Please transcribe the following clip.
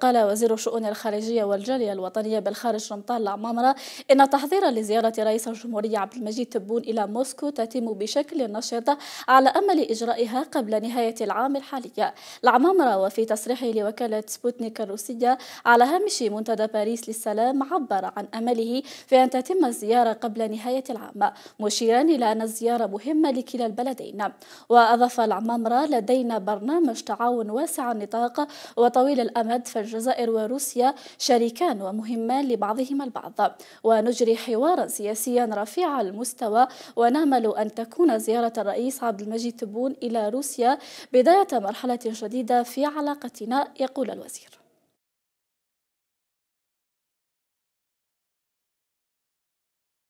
قال وزير الشؤون الخارجية والجالية الوطنية بالخارج رمطان العمامرة إن تحضيرا لزيارة رئيس الجمهورية عبد المجيد تبون إلى موسكو تتم بشكل نشط على أمل إجرائها قبل نهاية العام الحالي العمامرة وفي تصريحه لوكالة سبوتنيك الروسية على هامش منتدى باريس للسلام عبر عن أمله في أن تتم الزيارة قبل نهاية العام مشيرا إلى أن الزيارة مهمة لكلا البلدين وأضاف العمامرة لدينا برنامج تعاون واسع النطاق وطويل الأمد في الجزائر وروسيا شريكان ومهمان لبعضهما البعض ونجري حوارا سياسيا رفيع المستوى ونامل أن تكون زيارة الرئيس عبد المجيد تبون إلى روسيا بداية مرحلة جديدة في علاقتنا يقول الوزير